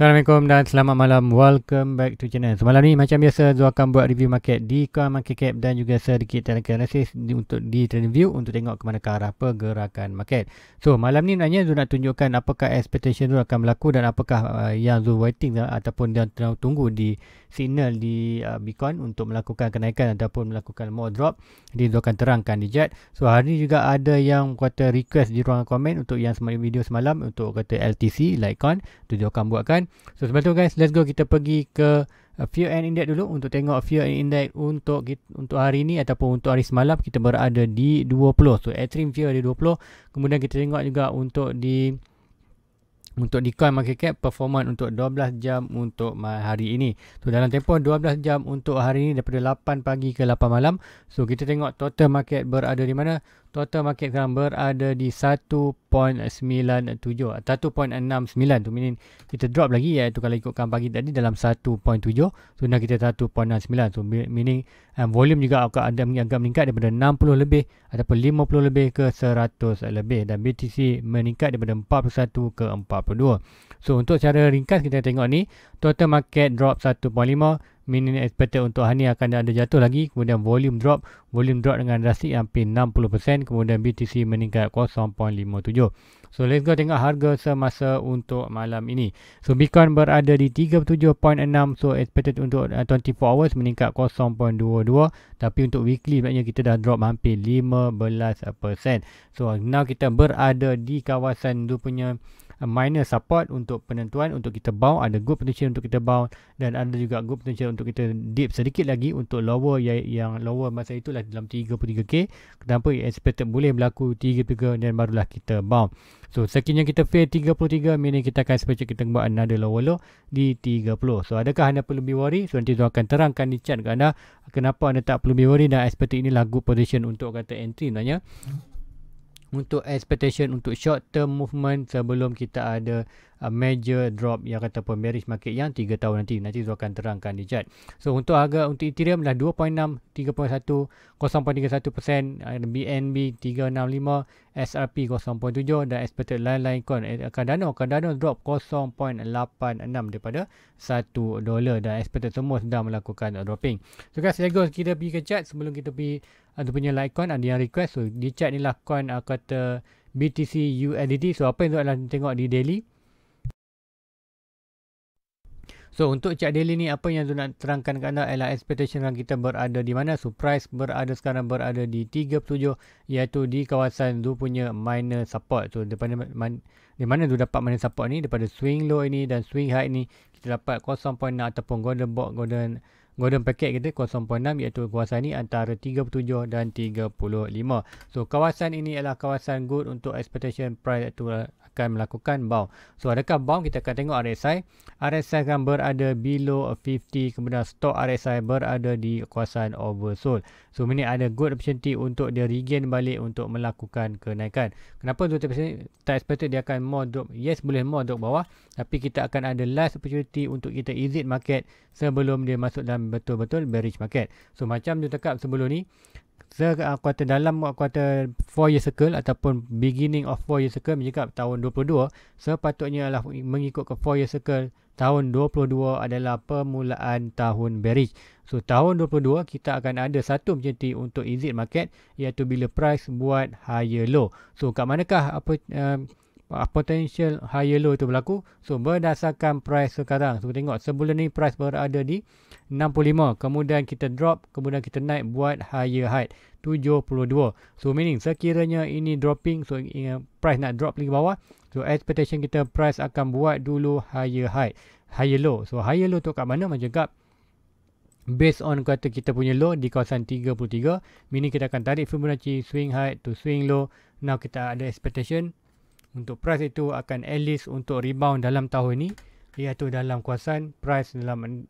Assalamualaikum dan selamat malam. Welcome back to channel. Semalam ni macam biasa Zul akan buat review market di Coin Market Cap dan juga sedikit technical analysis untuk di trend view untuk tengok ke mana ke arah pergerakan market. So malam ni nanya Zul nak tunjukkan apakah expectation Zul akan berlaku dan apakah uh, yang Zul waiting uh, ataupun yang tengah tunggu di signal di uh, Bitcoin untuk melakukan kenaikan ataupun melakukan more drop. Jadi Zul akan terangkan di chat. So hari ni juga ada yang kata request di ruang komen untuk yang semalam video semalam untuk kata LTC Litecoin. tu Zul akan buatkan. So sebab tu guys, let's go kita pergi ke uh, Fear and Index dulu untuk tengok Fear and Index untuk untuk hari ini ataupun untuk hari semalam kita berada di 20. So Ethereum Fear di 20. Kemudian kita tengok juga untuk di untuk di coin market cap performance untuk 12 jam untuk hari ini. So dalam tempoh 12 jam untuk hari ini daripada 8 pagi ke 8 malam. So kita tengok total market berada di mana total market sekarang berada di 1.97 atau 1.69 tu meaning kita drop lagi iaitu kalau ikutkan pagi tadi dalam 1.7 so now kita 1.69 so meaning um, volume juga akan ada agak meningkat daripada 60 lebih ataupun 50 lebih ke 100 lebih dan BTC meningkat daripada 41 ke 42 So untuk cara ringkas kita tengok ni total market drop 1.5 meaning expected untuk hari ni akan ada jatuh lagi kemudian volume drop volume drop dengan drastik hampir 60% kemudian BTC meningkat 0.57 So let's go tengok harga semasa untuk malam ini So Bitcoin berada di 37.6 so expected untuk 24 uh, hours meningkat 0.22 tapi untuk weekly maknanya kita dah drop hampir 15% So now kita berada di kawasan tu punya minor support untuk penentuan untuk kita bounce ada good potential untuk kita bounce dan ada juga good potential untuk kita dip sedikit lagi untuk lower ya, yang lower masa itulah dalam 33k kenapa expected boleh berlaku 33 dan barulah kita bounce so sekiranya kita fail 33 meaning kita akan expected kita buat another lower low di 30 so adakah anda perlu be worry so nanti tu akan terangkan di chat ke anda kenapa anda tak perlu be worry dan expected inilah good position untuk kata entry nanya untuk expectation untuk short term movement sebelum kita ada major drop yang kata pun bearish market yang 3 tahun nanti nanti Zul akan terangkan di chat so untuk harga untuk Ethereum dah 2.6 3.1 0.31% BNB 3.65 SRP 0.7 dan expected lain-lain coin Cardano eh, Cardano drop 0.86 daripada 1 dolar dan expected semua sedang melakukan dropping so guys let's go kita pergi ke chat sebelum kita pergi ada uh, punya like coin ada yang request so di chat ni lah coin uh, kata BTC USDT so apa yang tu adalah tengok di daily So untuk Cik Daily ni apa yang tu nak terangkan kat anda ialah expectation yang kita berada di mana. Surprise berada sekarang berada di 37 iaitu di kawasan tu punya minor support. So daripada man, di mana tu dapat minor support ni daripada swing low ini dan swing high ini kita dapat 0.6 ataupun golden box golden golden packet kita 0.6 iaitu kawasan ini antara 37 dan 35. So kawasan ini adalah kawasan good untuk expectation price itu akan melakukan bounce. So adakah bounce kita akan tengok RSI. RSI akan berada below 50 kemudian stock RSI berada di kawasan oversold. So ini ada good opportunity untuk dia regain balik untuk melakukan kenaikan. Kenapa tu tak tak expected dia akan more drop. Yes boleh more drop bawah tapi kita akan ada last opportunity untuk kita exit market sebelum dia masuk dalam betul-betul bearish market. So macam dia cakap sebelum ni, se kuarter dalam kuarter 4 year circle ataupun beginning of 4 year circle menjaga tahun 22 sepatutnya lah mengikut ke 4 year circle tahun 22 adalah permulaan tahun bearish so tahun 22 kita akan ada satu macam untuk exit market iaitu bila price buat higher low so kat manakah apa uh, potential higher low itu berlaku so berdasarkan price sekarang so tengok sebelum ni price berada di 65. Kemudian kita drop. Kemudian kita naik buat higher high. 72. So meaning sekiranya ini dropping. So eh, price nak drop lagi bawah. So expectation kita price akan buat dulu higher high. Higher low. So higher low tu kat mana? Macam gap. Based on kata kita punya low di kawasan 33. Mini kita akan tarik Fibonacci swing high to swing low. Now kita ada expectation. Untuk price itu akan at least untuk rebound dalam tahun ini. Iaitu dalam kawasan price dalam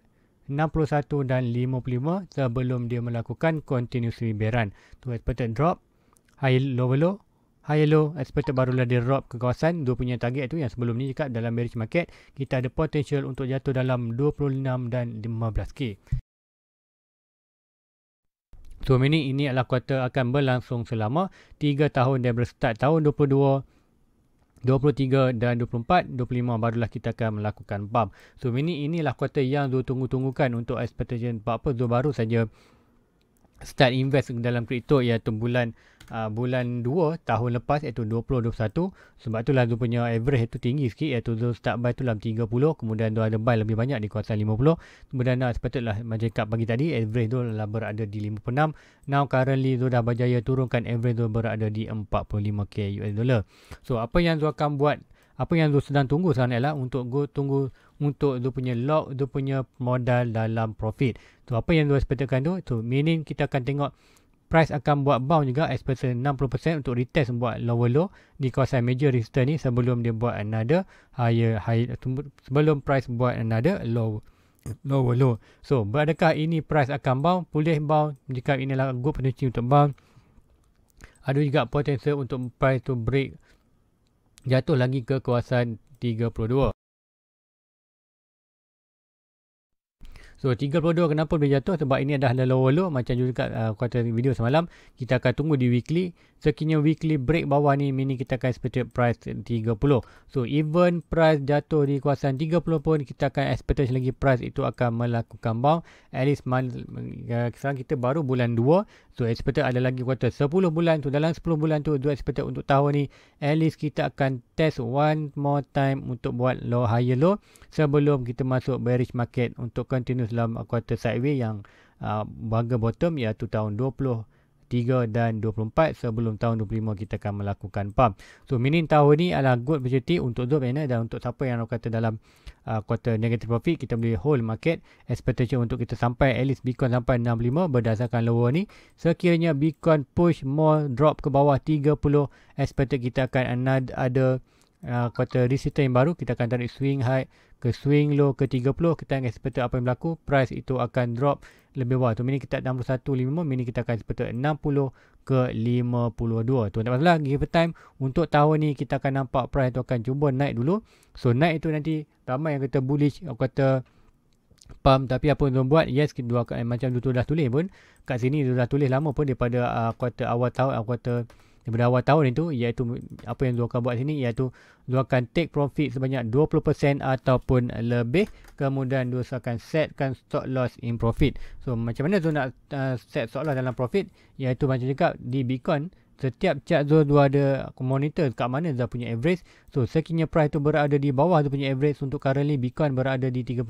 61 dan 55 sebelum dia melakukan continuous rebaran. Itu expected drop, high low low, high low expected barulah dia drop ke kawasan. Dua punya target tu yang sebelum ni cakap dalam bearish market, kita ada potential untuk jatuh dalam 26 dan 15K. So, ini, ini adalah kuartal akan berlangsung selama 3 tahun dari start tahun 22 23 dan 24, 25 barulah kita akan melakukan bump. So ini inilah kuota yang Zul tunggu-tunggukan untuk expectation. Sebab apa Zul baru saja start invest dalam crypto iaitu bulan uh, bulan 2 tahun lepas iaitu 2021 sebab itulah tu punya average itu tinggi sikit iaitu tu start buy tu dalam 30 kemudian tu ada buy lebih banyak di kawasan 50 kemudian uh, sepatutlah macam kat pagi tadi average tu lah berada di 56 now currently tu dah berjaya turunkan average tu berada di 45k US dollar so apa yang dia akan buat apa yang tu sedang tunggu sekarang ialah untuk go tunggu untuk tu punya lock tu punya modal dalam profit. So apa yang tu sepatutkan tu? So meaning kita akan tengok price akan buat bound juga expectation 60% untuk retest buat lower low di kawasan major resistance ni sebelum dia buat another higher high sebelum price buat another low lower low. So, adakah ini price akan bound? Boleh bound? jika ini adalah good potential untuk bound. Ada juga potensi untuk price to break jatuh lagi ke kawasan 32. So 32 kenapa boleh jatuh sebab ini ada dah low low macam juga dekat uh, quarter video semalam. Kita akan tunggu di weekly. Sekiranya so, weekly break bawah ni mini kita akan expected price 30. So even price jatuh di kawasan 30 pun kita akan expect lagi price itu akan melakukan bounce. At least month, uh, sekarang kita baru bulan 2. Tu expected ada lagi kuota 10 bulan tu dalam 10 bulan tu dua expected untuk tahun ni at least kita akan test one more time untuk buat low higher low sebelum kita masuk bearish market untuk continue dalam kuota sideways yang uh, bagai bottom iaitu tahun 20 23 dan 24 sebelum tahun 25 kita akan melakukan pump. So meaning tahun ni adalah good opportunity untuk drop and dan untuk siapa yang orang kata dalam uh, quarter negative profit kita boleh hold market expectation untuk kita sampai at least Bitcoin sampai 65 berdasarkan lower ni. Sekiranya Bitcoin push more drop ke bawah 30 expected kita akan ada uh, ah, quarter resistance yang baru kita akan tarik swing high ke swing low ke 30 kita akan expect apa yang berlaku price itu akan drop lebih bawah tu mini kita 61.5 mini kita akan expect 60 ke 52 tu tak masalah give time untuk tahun ni kita akan nampak price itu akan cuba naik dulu so naik itu nanti ramai yang kata bullish aku kata pam tapi apa yang buat yes kita dua macam tu dah tulis pun kat sini dia dah tulis lama pun daripada uh, ah, quarter awal tahun aku uh, kata daripada awal tahun itu iaitu apa yang luakan buat sini iaitu luakan take profit sebanyak 20% ataupun lebih kemudian akan setkan stop loss in profit so macam mana Zul nak uh, set stop loss dalam profit iaitu macam cakap di Bitcoin setiap chart Zul tu ada monitor kat mana Zul punya average so sekiranya price tu berada di bawah Zul punya average untuk currently Bitcoin berada di 37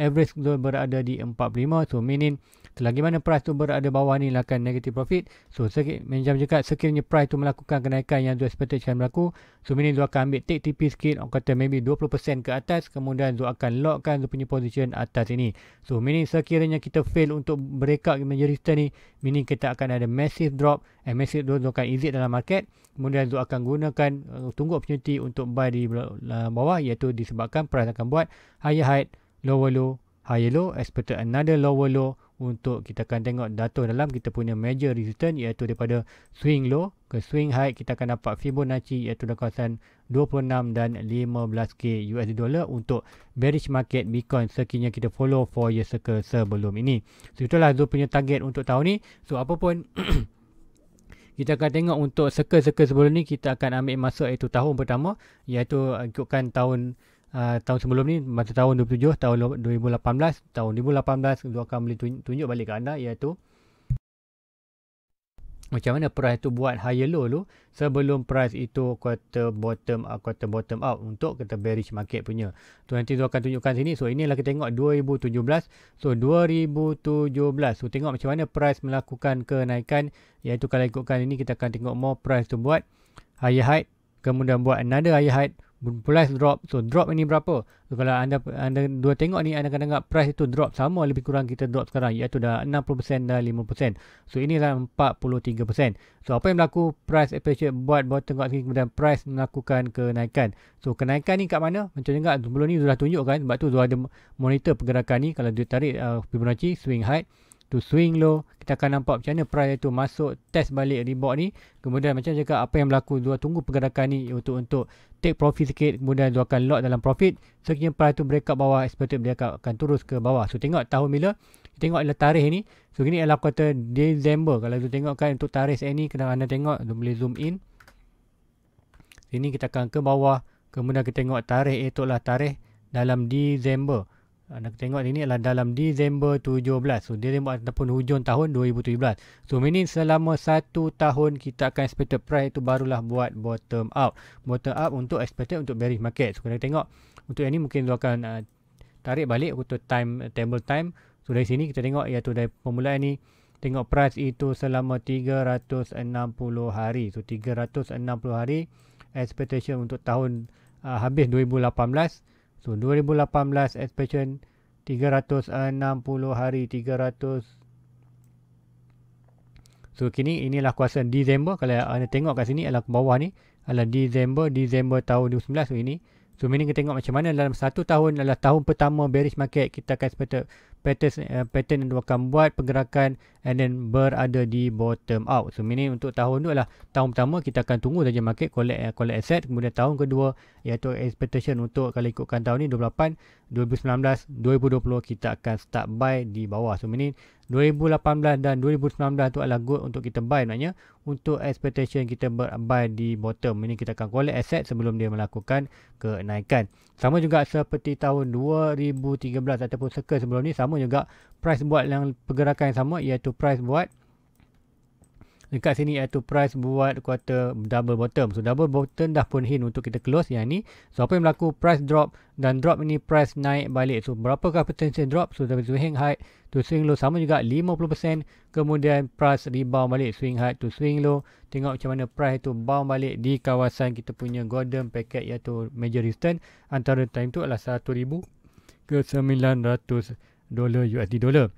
average Zul berada di 45 so meaning Selagi mana price tu berada bawah ni akan negative profit. So macam cakap sekiranya price tu melakukan kenaikan yang Zul expected akan berlaku. So meaning Zul akan ambil take TP sikit. Orang kata maybe 20% ke atas. Kemudian Zul akan lockkan Zul punya position atas ini. So meaning sekiranya kita fail untuk break out major return ni. Meaning kita akan ada massive drop. And massive drop Zul akan exit dalam market. Kemudian Zul akan gunakan uh, tunggu opportunity untuk buy di uh, bawah. Iaitu disebabkan price akan buat higher high, lower low, higher low. Expected another lower low untuk kita akan tengok data dalam kita punya major resistance iaitu daripada swing low ke swing high kita akan dapat Fibonacci iaitu dalam kawasan 26 dan 15k USD dollar untuk bearish market Bitcoin sekiranya kita follow for year circle sebelum ini. So itulah Zul punya target untuk tahun ni. So apa pun kita akan tengok untuk circle-circle sebelum ni kita akan ambil masa iaitu tahun pertama iaitu ikutkan tahun Ah, tahun sebelum ni masa tahun 27 tahun 2018 tahun 2018 dia akan boleh tunjuk balik ke anda iaitu macam mana price tu buat higher low tu sebelum price itu quarter bottom uh, quarter bottom out untuk kita bearish market punya. Tu nanti tu akan tunjukkan sini. So inilah kita tengok 2017. So 2017. So tengok macam mana price melakukan kenaikan iaitu kalau ikutkan ini kita akan tengok more price tu buat higher high kemudian buat another higher high price drop. So drop ini berapa? So, kalau anda anda dua tengok ni anda akan anggap price itu drop sama lebih kurang kita drop sekarang iaitu dah 60% dan 5%. So ini adalah 43%. So apa yang berlaku? Price appreciate buat buat tengok sini kemudian price melakukan kenaikan. So kenaikan ni kat mana? Macam juga sebelum ni sudah tunjukkan sebab tu sudah ada monitor pergerakan ni kalau dia tarik uh, Fibonacci swing high to swing low. Kita akan nampak macam mana price itu masuk test balik reebok ni. Kemudian macam cakap apa yang berlaku dua tunggu pergerakan ni untuk untuk take profit sikit kemudian dua akan lock dalam profit. Sekiranya so, price break up bawah expected dia akan, akan terus ke bawah. So tengok tahun bila tengok ialah tarikh ni. So ini ialah quarter December. Kalau tu tengokkan untuk tarikh ni kena anda tengok tu boleh zoom in. Sini kita akan ke bawah kemudian kita tengok tarikh itulah tarikh dalam December anda ah, tengok ini adalah dalam Disember 17. So, Disember ataupun hujung tahun 2017. So, meaning selama satu tahun kita akan expected price itu barulah buat bottom up. Bottom up untuk expected untuk bearish market. So, kita tengok untuk yang ini mungkin dia akan uh, tarik balik untuk time uh, table time. So, dari sini kita tengok iaitu dari permulaan ini tengok price itu selama 360 hari. So, 360 hari expectation untuk tahun uh, habis 2018. So 2018 expansion 360 hari 300 So kini inilah kuasa Disember kalau anda tengok kat sini adalah bawah ni adalah Disember Disember tahun 2019 so ini So meaning kita tengok macam mana dalam satu tahun adalah tahun pertama bearish market kita akan seperti pattern eh, pattern yang akan buat pergerakan and then berada di bottom out. So ini untuk tahun tu lah. Tahun pertama kita akan tunggu saja market collect eh, collect asset. Kemudian tahun kedua iaitu expectation untuk kalau ikutkan tahun ni 28, 2019, 2020 kita akan start buy di bawah. So ini 2018 dan 2019 tu adalah good untuk kita buy maknanya untuk expectation kita buy di bottom ini kita akan collect asset sebelum dia melakukan kenaikan sama juga seperti tahun 2013 ataupun circle sebelum ni sama juga price buat yang pergerakan yang sama iaitu price buat dekat sini iaitu price buat quarter double bottom. So double bottom dah pun hit untuk kita close yang ni. So apa yang berlaku price drop dan drop ini price naik balik. So berapakah potential drop? So dari swing high to swing low sama juga 50%. Kemudian price rebound balik swing high to swing low. Tengok macam mana price tu bound balik di kawasan kita punya golden packet iaitu major resistance. Antara time tu adalah 1000 ke 900 dollar USD dollar.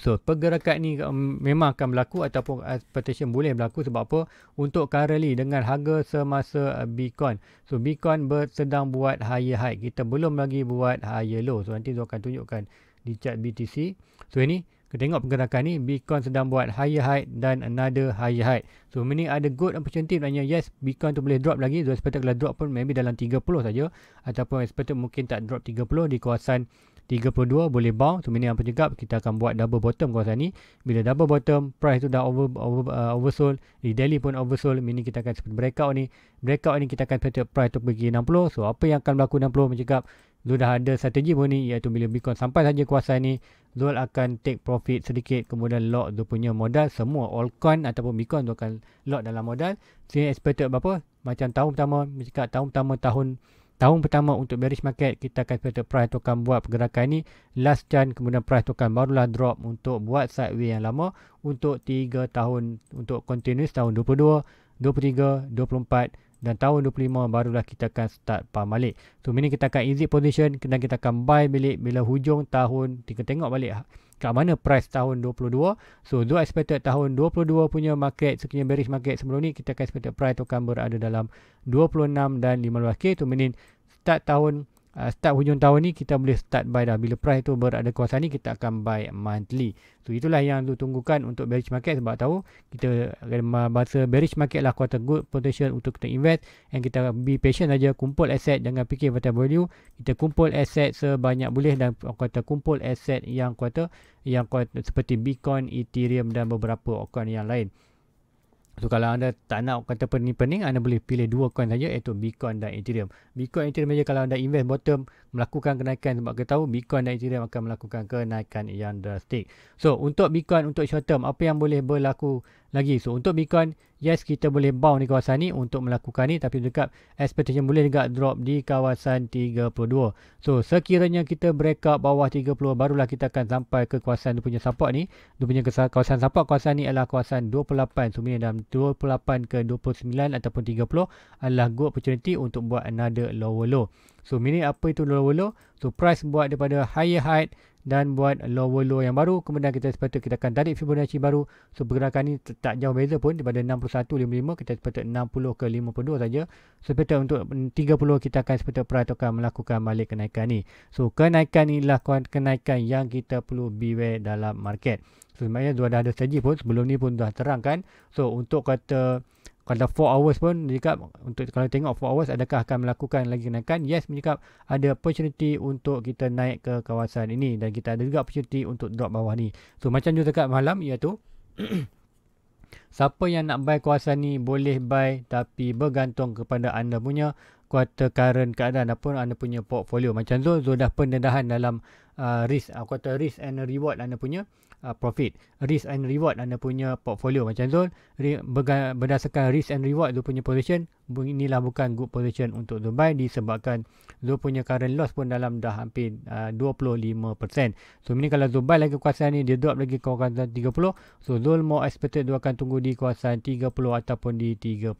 So pergerakan ni um, memang akan berlaku ataupun expectation uh, boleh berlaku sebab apa? Untuk currently dengan harga semasa uh, Bitcoin. So Bitcoin sedang buat higher high. Kita belum lagi buat higher low. So nanti saya akan tunjukkan di chart BTC. So ini kita tengok pergerakan ni Bitcoin sedang buat higher high dan another higher high. So ini ada good opportunity maknanya yes Bitcoin tu boleh drop lagi. So expected kalau drop pun maybe dalam 30 saja ataupun expected mungkin tak drop 30 di kawasan 32 boleh bounce tu yang penyegap kita akan buat double bottom kawasan ni bila double bottom price tu dah over over uh, oversold di daily pun oversold Minit kita akan seperti breakout ni breakout ni kita akan pergi price tu pergi 60 so apa yang akan berlaku 60 penyegap Zul dah ada strategi pun ni iaitu bila Bitcoin sampai saja kuasa ni Zul akan take profit sedikit kemudian lock Zul punya modal semua all coin ataupun Bitcoin Zul akan lock dalam modal. Sini so, expected berapa? Macam tahun pertama, cakap tahun pertama tahun tahun pertama untuk bearish market kita akan expect price token buat pergerakan ini last chance kemudian price token barulah drop untuk buat sideway yang lama untuk 3 tahun untuk continuous tahun 22 23 24 dan tahun 25 barulah kita akan start pump balik. So, ini kita akan exit position dan kita akan buy balik bila hujung tahun. Kita tengok balik kat mana price tahun 22. So, do expected tahun 22 punya market, sekian bearish market sebelum ni, kita akan expected price tu akan berada dalam 26 dan 15K. Itu meaning start tahun uh, start hujung tahun ni kita boleh start buy dah bila price tu berada kuasa ni kita akan buy monthly so itulah yang tunggukan untuk bearish market sebab tahu kita bahasa bearish market lah quarter good potential untuk kita invest and kita be patient aja kumpul aset jangan fikir pasal value kita kumpul aset sebanyak boleh dan kita kumpul aset yang kuat yang kuat seperti bitcoin ethereum dan beberapa coin yang lain So kalau anda tak nak kata pening-pening, anda boleh pilih dua coin saja iaitu Bitcoin dan Ethereum. Bitcoin Ethereum saja kalau anda invest bottom melakukan kenaikan sebab kita tahu Bitcoin dan Ethereum akan melakukan kenaikan yang drastik. So, untuk Bitcoin untuk short term, apa yang boleh berlaku lagi? So, untuk Bitcoin, yes kita boleh bounce di kawasan ni untuk melakukan ni tapi dekat expectation boleh juga drop di kawasan 32. So, sekiranya kita break up bawah 30 barulah kita akan sampai ke kawasan dia punya support ni. Dia punya kawasan support kawasan ni adalah kawasan 28. So, dalam 28 ke 29 ataupun 30 adalah good opportunity untuk buat another lower low. So meaning apa itu lower low? So price buat daripada higher height dan buat lower low yang baru. Kemudian kita sepatutnya kita akan tarik Fibonacci baru. So pergerakan ni tak jauh beza pun daripada 61.55 kita sepatutnya 60 ke 52 saja. So sepatutnya untuk 30 kita akan sepatutnya peratukan melakukan balik kenaikan ni. So kenaikan ni lah kenaikan yang kita perlu beware dalam market. So sebenarnya dua dah ada saja pun sebelum ni pun dah terangkan. So untuk kata kalau 4 hours pun dia cakap untuk kalau tengok 4 hours adakah akan melakukan lagi kenaikan yes dia cakap ada opportunity untuk kita naik ke kawasan ini dan kita ada juga opportunity untuk drop bawah ni so macam juga dekat malam iaitu siapa yang nak buy kawasan ni boleh buy tapi bergantung kepada anda punya kuota current keadaan ataupun anda punya portfolio macam tu sudah so pendedahan dalam uh, risk uh, kuota risk and reward anda punya uh, profit risk and reward anda punya portfolio macam tu berdasarkan risk and reward tu punya position inilah bukan good position untuk Dubai disebabkan Zul punya current loss pun dalam dah hampir uh, 25%. So, ini kalau Dubai lagi kuasa ni, dia drop lagi kuasa kawasan 30. So, Zul more expected dia akan tunggu di kawasan 30 ataupun di 32.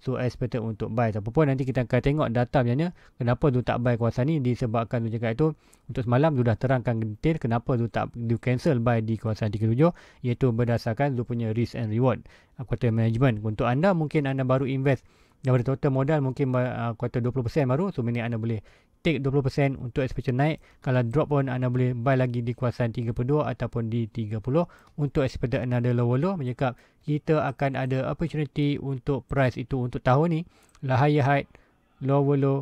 So, expected untuk buy. Tak pun nanti kita akan tengok data macamnya. Kenapa Zul tak buy kuasa ni disebabkan Zul cakap itu. Untuk semalam, Zul dah terangkan detail kenapa Zul tak Zul cancel buy di kawasan 37. Iaitu berdasarkan Zul punya risk and reward quarter management. Untuk anda mungkin anda baru invest daripada total modal mungkin quarter ah, 20% baru. So minit anda boleh take 20% untuk expansion naik. Kalau drop pun anda boleh buy lagi di kuasaan 32 ataupun di 30. Untuk expected another lower low menyekap kita akan ada opportunity untuk price itu untuk tahun ni. Lahaya high, lower low,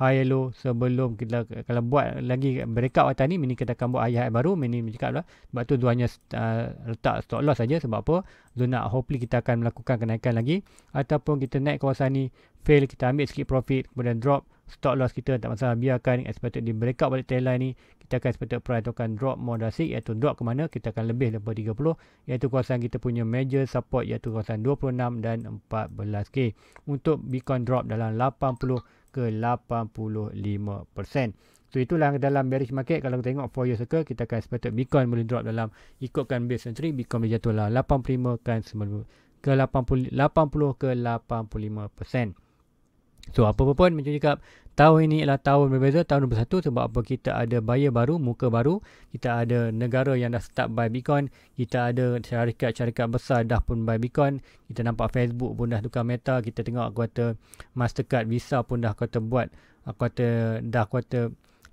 high hello sebelum kita kalau buat lagi breakout atas ni mini kita akan buat high high baru mini cakap lah sebab tu duanya uh, letak stop loss saja sebab apa nak hopefully kita akan melakukan kenaikan lagi ataupun kita naik kawasan ni fail kita ambil sikit profit kemudian drop stop loss kita tak masalah biarkan expected di breakout balik trend line ni kita akan expected price atau akan drop more drastic iaitu drop ke mana kita akan lebih daripada 30 iaitu kawasan kita punya major support iaitu kawasan 26 dan 14k untuk Bitcoin drop dalam 80 ke 85%. So itulah dalam bearish market kalau kita tengok 4 year circle kita akan sepatut Bitcoin boleh drop dalam ikutkan base entry Bitcoin boleh jatuhlah 85 kan ke 80 ke 85%. So apa-apa pun macam cakap tahun ini ialah tahun berbeza tahun 2021 sebab apa kita ada buyer baru, muka baru, kita ada negara yang dah start buy Bitcoin, kita ada syarikat-syarikat besar dah pun buy Bitcoin, kita nampak Facebook pun dah tukar meta, kita tengok kuota Mastercard, Visa pun dah kuota buat kuota dah kuota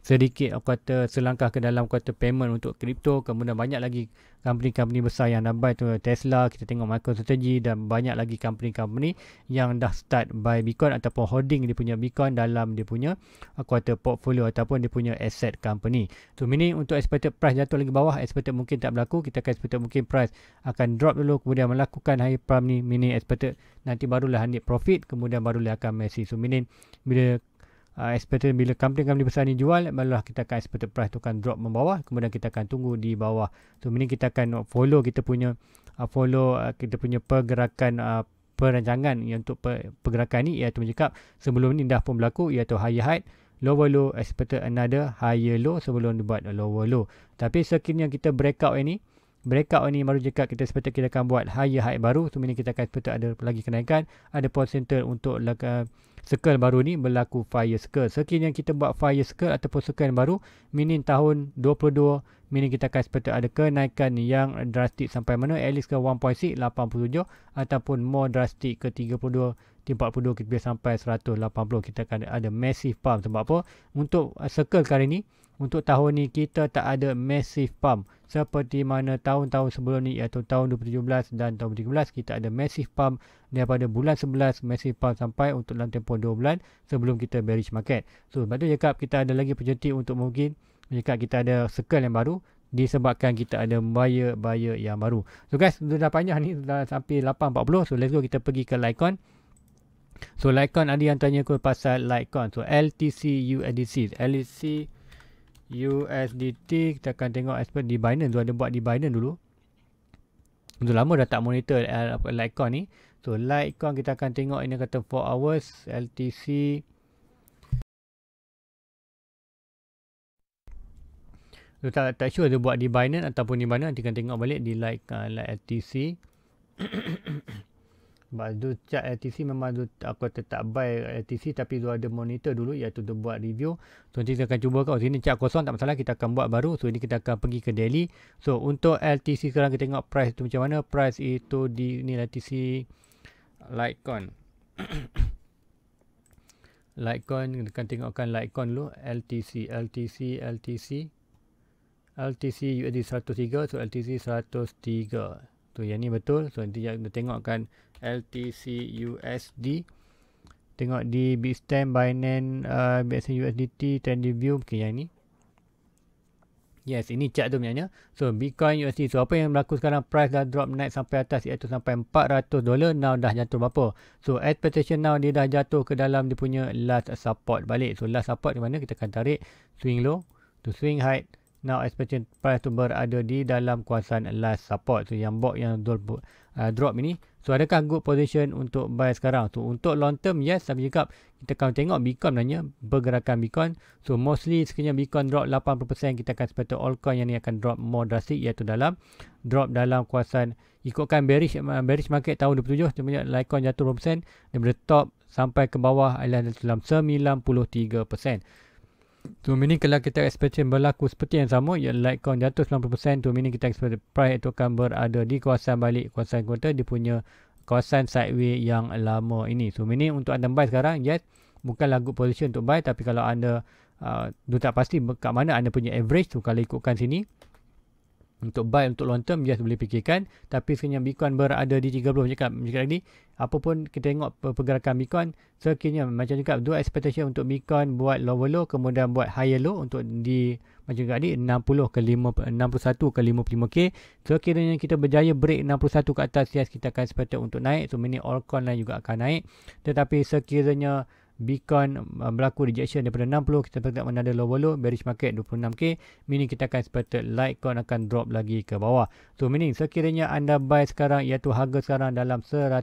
sedikit aku kata selangkah ke dalam kata payment untuk kripto kemudian banyak lagi company-company besar yang dah buy tu Tesla kita tengok MicroStrategy dan banyak lagi company-company yang dah start buy Bitcoin ataupun holding dia punya Bitcoin dalam dia punya aku kata portfolio ataupun dia punya asset company so meaning untuk expected price jatuh lagi bawah expected mungkin tak berlaku kita akan expected mungkin price akan drop dulu kemudian melakukan high prime ni meaning expected nanti barulah ambil profit kemudian barulah akan massive so meaning bila uh, expected bila company-company besar ni jual malah kita akan expected price tu akan drop membawah kemudian kita akan tunggu di bawah so meaning kita akan follow kita punya uh, follow uh, kita punya pergerakan uh, perancangan yang untuk per, pergerakan ni iaitu mencakap sebelum ni dah pun berlaku iaitu higher high lower low expected another higher low sebelum dibuat lower low tapi sekiranya kita breakout ini breakout ni baru cakap kita seperti kita akan buat higher high baru so meaning kita akan seperti ada lagi kenaikan ada percentage untuk uh, circle baru ni berlaku fire circle sekiranya kita buat fire circle ataupun circle baru meaning tahun 22 meaning kita akan seperti ada kenaikan yang drastik sampai mana at least ke 1.687 ataupun more drastik ke 32 42 kita boleh sampai 180 kita akan ada massive pump sebab apa untuk eh, circle kali ni untuk tahun ni kita tak ada massive pump seperti mana tahun-tahun sebelum ni iaitu tahun 2017 dan tahun 2013 kita ada massive pump daripada bulan 11 massive pump sampai untuk dalam tempoh 2 bulan sebelum kita bearish market. So sebab tu cakap kita ada lagi opportunity untuk mungkin cakap kita ada circle yang baru disebabkan kita ada buyer-buyer yang baru. So guys, sudah panjang ni sudah sampai 8.40. So let's go kita pergi ke Lycon. So Lycon ada yang tanya aku pasal Lycon. So LTC USDC. LTC USDT kita akan tengok expert di Binance tu ada buat di Binance dulu Dah lama dah tak monitor eh, Litecoin ni so Litecoin kita akan tengok ini kata 4 hours LTC so, tak, tak sure dia buat di Binance ataupun di mana nanti akan tengok balik di Litecoin uh, LTC Sebab cat LTC memang tu aku tetap buy LTC tapi tu ada monitor dulu iaitu tu buat review. So nanti kita akan cuba kat sini cat kosong tak masalah kita akan buat baru. So ini kita akan pergi ke daily. So untuk LTC sekarang kita tengok price tu macam mana. Price itu di ni LTC lah Litecoin. Litecoin kita akan tengokkan Litecoin dulu LTC LTC LTC LTC USD 103 so LTC 103. So yang ni betul. So nanti kita tengokkan LTC USD. Tengok di Bitstamp, Binance, uh, BSN USDT, Trendyview. Okay yang ni. Yes, ini chart tu sebenarnya. So, Bitcoin USD. So, apa yang berlaku sekarang? Price dah drop naik sampai atas iaitu sampai 400 dolar. Now dah jatuh berapa? So, expectation now dia dah jatuh ke dalam dia punya last support balik. So, last support di mana? Kita akan tarik swing low to swing high. Now expectation price tu berada di dalam kuasaan last support tu so, yang box yang drop, uh, drop ini. So adakah good position untuk buy sekarang? So untuk long term yes saya cakap kita akan tengok Bitcoin nanya pergerakan Bitcoin. So mostly sekiranya Bitcoin drop 80% kita akan sepatutnya all coin yang ni akan drop more drastic iaitu dalam drop dalam kuasaan ikutkan bearish uh, bearish market tahun 27 contohnya Litecoin jatuh 20% daripada top sampai ke bawah adalah dalam 93%. So ini kalau kita expectation berlaku seperti yang sama ya Litecoin jatuh 90% tu ini kita expect price itu akan berada di kawasan balik kawasan kuota dia punya kawasan sideway yang lama ini. So ini untuk anda buy sekarang yes bukan lagu position untuk buy tapi kalau anda uh, tak pasti kat mana anda punya average tu kalau ikutkan sini untuk buy untuk long term yes boleh fikirkan tapi sekiranya Bitcoin berada di 30 macam cakap, cakap tadi apa pun kita tengok pergerakan Bitcoin sekiranya macam juga dua expectation untuk Bitcoin buat lower low kemudian buat higher low untuk di macam juga tadi 60 ke 5, 61 ke 55k sekiranya kita berjaya break 61 ke atas yes kita akan expect untuk naik so mini all coin lain juga akan naik tetapi sekiranya Bitcoin uh, berlaku rejection daripada 60 kita tetap ada lower low bearish market 26k Mini kita akan expected Litecoin akan drop lagi ke bawah so mini sekiranya anda buy sekarang iaitu harga sekarang dalam 104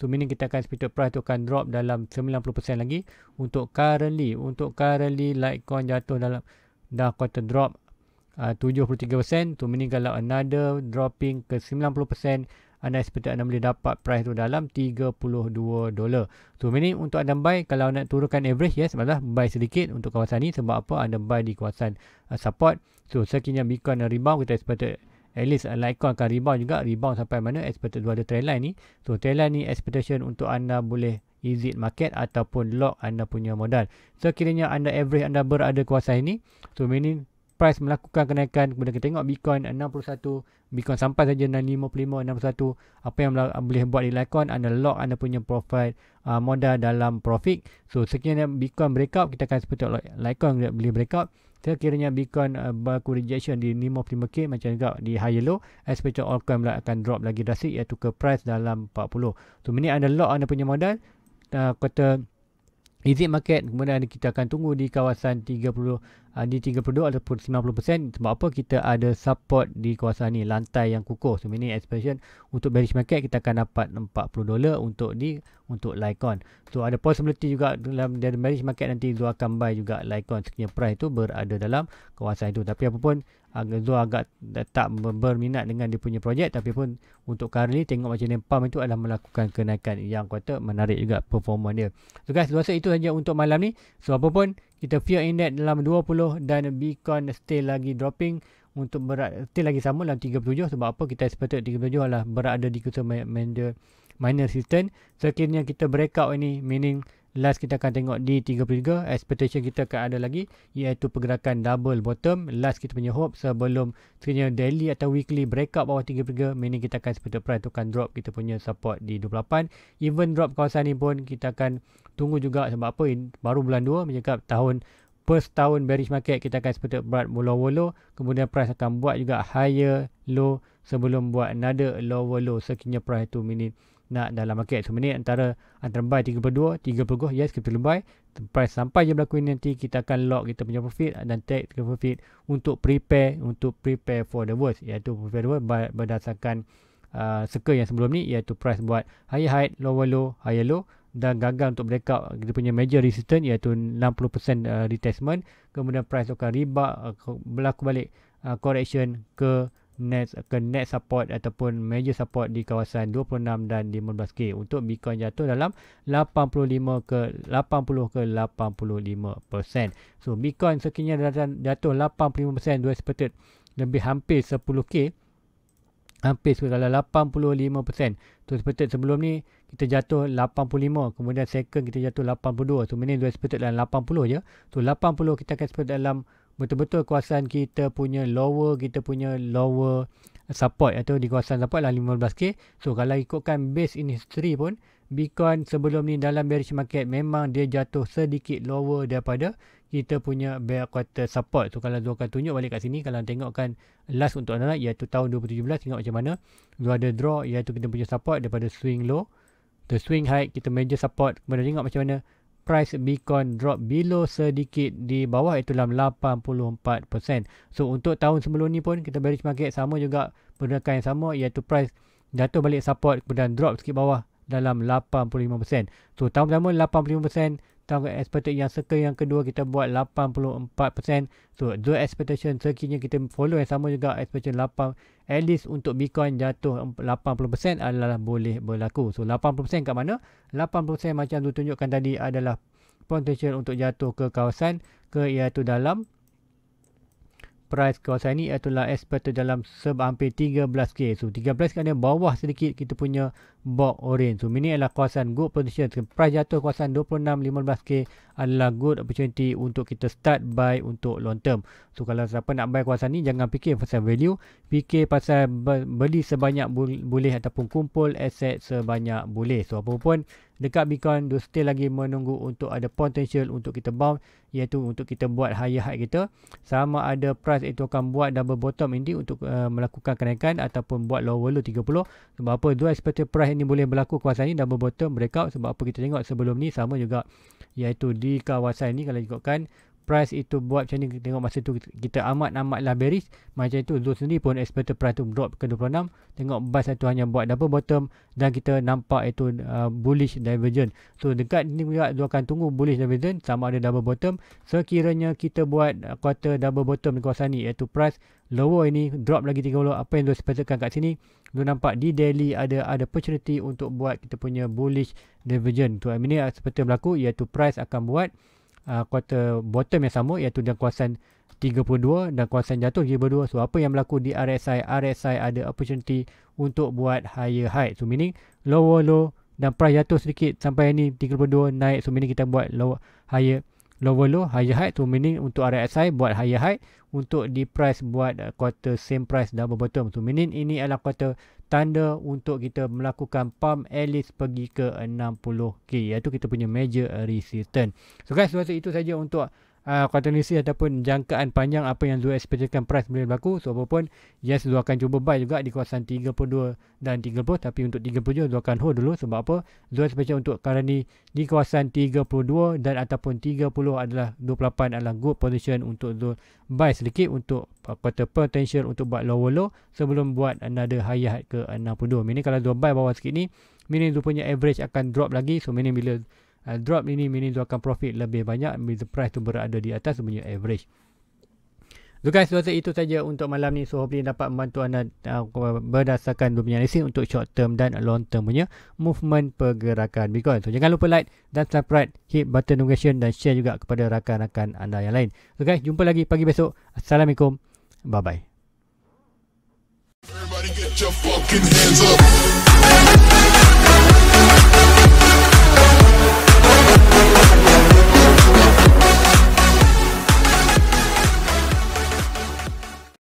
So meaning kita akan speed price tu akan drop dalam 90% lagi untuk currently untuk currently Litecoin jatuh dalam dah quarter drop uh, 73% So meaning kalau another dropping ke 90% anda seperti anda boleh dapat price tu dalam 32 dolar. So ini untuk anda buy kalau nak turunkan average yes malah buy sedikit untuk kawasan ni sebab apa anda buy di kawasan uh, support. So sekiranya Bitcoin rebound kita expected at least uh, Litecoin akan rebound juga rebound sampai mana expected dua ada trend line ni. So trend line ni expectation untuk anda boleh exit market ataupun lock anda punya modal. Sekiranya so, anda average anda berada kuasa ini, so meaning price melakukan kenaikan kemudian kita tengok Bitcoin 61 Bitcoin sampai saja 55 61 apa yang boleh buat di Litecoin anda lock anda punya profit uh, modal dalam profit so sekiranya Bitcoin break breakout kita akan seperti Litecoin boleh break breakout sekiranya Bitcoin uh, berlaku rejection di 55k macam juga di higher low especially altcoin pula akan drop lagi drastik iaitu ke price dalam 40 so minit anda lock anda punya modal uh, kata Easy market kemudian kita akan tunggu di kawasan 30 uh, ah, di 32 ataupun 90% sebab apa kita ada support di kawasan ni lantai yang kukuh so ini expansion untuk bearish market kita akan dapat 40 dolar untuk di untuk Lycon so ada possibility juga dalam dia bearish market nanti dia akan buy juga Lycon sekiranya price itu berada dalam kawasan itu tapi apapun pun agak tu agak tak berminat dengan dia punya projek tapi pun untuk kali ni tengok macam pam itu adalah melakukan kenaikan yang kata menarik juga performa dia. So guys, rasa itu saja untuk malam ni. So apa pun kita fear index dalam 20 dan Bitcoin still lagi dropping untuk berat still lagi sama dalam 37 sebab apa kita expected 37 adalah berada di kota minor, minor system. Sekiranya so, kita breakout ini meaning last kita akan tengok D33 expectation kita akan ada lagi iaitu pergerakan double bottom last kita punya hope sebelum sekiranya daily atau weekly breakout bawah 33 meaning kita akan sepatutnya price akan drop kita punya support di 28 even drop kawasan ni pun kita akan tunggu juga sebab apa baru bulan 2 menyekap tahun first tahun bearish market kita akan sepatutnya berat mula-mula kemudian price akan buat juga higher low sebelum buat another lower low sekiranya price tu minit nak dalam market so menit antara antara buy 32 30 yes kita boleh buy price sampai je berlaku ini nanti kita akan lock kita punya profit dan take the profit untuk prepare untuk prepare for the worst iaitu prepare the worst berdasarkan uh, circle yang sebelum ni iaitu price buat high high lower low high low dan gagal untuk breakout kita punya major resistance iaitu 60% uh, retestment kemudian price akan rebound uh, berlaku balik uh, correction ke net ke net support ataupun major support di kawasan 26 dan 15k untuk Bitcoin jatuh dalam 85 ke 80 ke 85%. So Bitcoin sekiranya jatuh 85% dua sepatut lebih hampir 10k hampir sekitar 85%. Tu so, seperti sebelum ni kita jatuh 85, kemudian second kita jatuh 82. So minimum dua seperti dalam 80 je. Tu so, 80 kita akan seperti dalam betul-betul kawasan kita punya lower kita punya lower support atau di kawasan support lah 15k so kalau ikutkan base in history pun Bitcoin sebelum ni dalam bearish market memang dia jatuh sedikit lower daripada kita punya bear quarter support. So kalau dua akan tunjuk balik kat sini, kalau tengokkan last untuk anak-anak iaitu tahun 2017, tengok macam mana. Zul ada draw iaitu kita punya support daripada swing low. The swing high, kita major support. Kemudian tengok macam mana price Bitcoin drop below sedikit di bawah itu dalam 84%. So untuk tahun sebelum ni pun kita bearish market sama juga pergerakan yang sama iaitu price jatuh balik support kemudian drop sikit bawah dalam 85%. So tahun pertama 85%, tahun expected yang circle yang kedua kita buat 84%. So dual expectation sekinya kita follow yang sama juga expectation 8 at least untuk Bitcoin jatuh 80% adalah boleh berlaku. So 80% kat mana? 80% macam tu tunjukkan tadi adalah potential untuk jatuh ke kawasan ke iaitu dalam price kawasan ini ialah expected dalam sehampir 13K. So 13K ada bawah sedikit kita punya box orange. So ini adalah kawasan good position. So, price jatuh kawasan 26-15K adalah good opportunity untuk kita start buy untuk long term. So kalau siapa nak buy kawasan ni, jangan fikir pasal value. Fikir pasal beli sebanyak boleh ataupun kumpul aset sebanyak boleh. So apa pun dekat Bitcoin dia still lagi menunggu untuk ada potential untuk kita bounce iaitu untuk kita buat higher high kita sama ada price itu akan buat double bottom ini untuk uh, melakukan kenaikan ataupun buat lower low 30 sebab apa dua expected price ini boleh berlaku kawasan ini double bottom breakout sebab apa kita tengok sebelum ni sama juga iaitu di kawasan ini kalau ikutkan price itu buat macam ni tengok masa tu kita amat amatlah bearish macam itu Zul sendiri pun expected price tu drop ke 26 tengok buy satu hanya buat double bottom dan kita nampak itu uh, bullish divergence so dekat ni juga Zul akan tunggu bullish divergence sama ada double bottom sekiranya kita buat uh, quarter double bottom di kawasan ni iaitu price lower ini drop lagi 30 apa yang Zul sepertikan kat sini Zul nampak di daily ada ada opportunity untuk buat kita punya bullish divergence so, ini seperti berlaku iaitu price akan buat Ah, kuartal bottom yang sama iaitu dalam kawasan 32 dan kawasan jatuh 32. So apa yang berlaku di RSI? RSI ada opportunity untuk buat higher high. So meaning lower low dan price jatuh sedikit sampai ni 32 naik. So meaning kita buat lower higher lower low higher high tu meaning untuk RSI buat higher high untuk di price buat quarter same price double bottom tu meaning ini adalah quarter tanda untuk kita melakukan pump at least pergi ke 60k iaitu kita punya major resistance so guys waktu itu saja untuk Ah, kontinensi ataupun jangkaan panjang apa yang dua expectation price boleh berlaku so apapun yes dua akan cuba buy juga di kawasan 32 dan 30 tapi untuk 37 dua akan hold dulu sebab apa dua expectation untuk current ni di kawasan 32 dan ataupun 30 adalah 28 adalah good position untuk zul buy sedikit untuk quarter potential untuk buat lower low sebelum buat another high hat ke 62 Ini kalau zul buy bawah sikit ni meaning zul punya average akan drop lagi so meaning bila Uh, drop ini meaning you akan profit lebih banyak bila the price tu berada di atas punya average. So guys, so itu saja untuk malam ni. So hopefully dapat membantu anda uh, berdasarkan dunia analisis untuk short term dan long term punya movement pergerakan Bitcoin. So jangan lupa like dan subscribe, hit button notification dan share juga kepada rakan-rakan anda yang lain. So guys, jumpa lagi pagi besok. Assalamualaikum. Bye-bye.